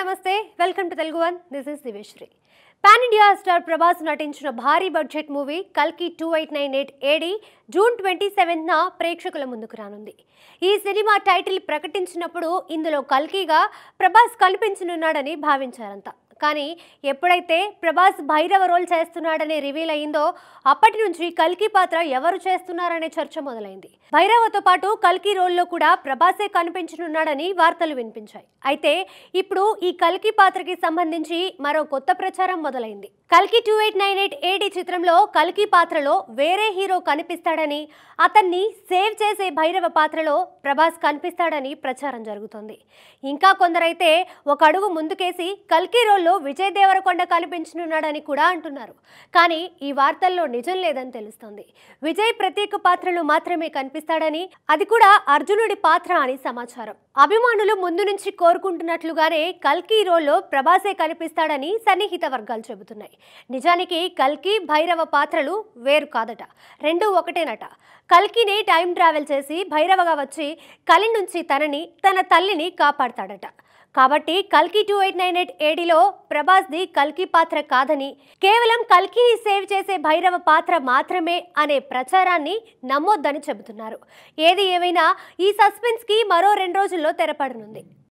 నమస్తే welcome to Telugu one this is దివేశ్రీ pan India star Prabhas నటించిన భారీ బడ్జెట్ మూవీ కల్కి two eight nine eight AD June twenty సెవెంత్న ప్రేక్షకుల ముందుకు రానుంది ఈ సినిమా టైటిల్ ప్రకటించినప్పుడు ఇందులో కల్కిగా ప్రభాస్ కనిపించనున్నాడని భావించారంతా కానీ ఎప్పుడైతే ప్రభాస్ భైరవ రోల్ చేస్తున్నాడని రివీల్ అయిందో అప్పటి నుంచి కల్కి పాత్ర ఎవరు చేస్తున్నారనే చర్చ మొదలైంది భైరవతో పాటు కల్కి రోల్లో కూడా ప్రభాసే కనిపించనున్నాడని వార్తలు వినిపించాయి అయితే ఇప్పుడు ఈ కల్కి పాత్రకి సంబంధించి మరో కొత్త ప్రచారం మొదలైంది కల్కి two eight nine eight AD చిత్రంలో కల్కి పాత్రలో వేరే హీరో కనిపిస్తాడని అతన్ని సేవ్ చేసే భైరవ పాత్రలో ప్రభాస్ కనిపిస్తాడని ప్రచారం జరుగుతోంది ఇంకా కొందరైతే ఒక అడుగు ముందుకేసి కల్కి రోల్లో విజయ్ దేవరకొండ కనిపించనున్నాడని కూడా అంటున్నారు కానీ ఈ వార్తల్లో నిజం లేదని తెలుస్తోంది విజయ్ ప్రత్యేక పాత్రలు మాత్రమే కనిపిస్తాడని అది కూడా అర్జునుడి పాత్ర అని సమాచారం అభిమానులు ముందు నుంచి కోరుకుంటున్నట్లుగానే కల్కి రోల్లో ప్రభాసే కనిపిస్తాడని సన్నిహిత వర్గాలు చెబుతున్నాయి నిజానికి కల్కి భైరవ పాత్రలు వేరు కాదట రెండు ఒకటేనట కల్కిని టైం ట్రావెల్ చేసి భైరవగా వచ్చి కలి నుంచి తనని తన తల్లిని కాపాడతాడట కాబట్టి కల్కి టూ ఎయిట్ నైన్ ఎయిట్ ఏడీలో ప్రభాస్ది కల్కి పాత్ర కాదని కేవలం కల్కిని సేవ్ చేసే భైరవ పాత్ర మాత్రమే అనే ప్రచారాన్ని నమ్మొద్దని చెబుతున్నారు ఏది ఏమైనా ఈ సస్పెన్స్కి మరో రెండు రోజుల్లో తెరపడనుంది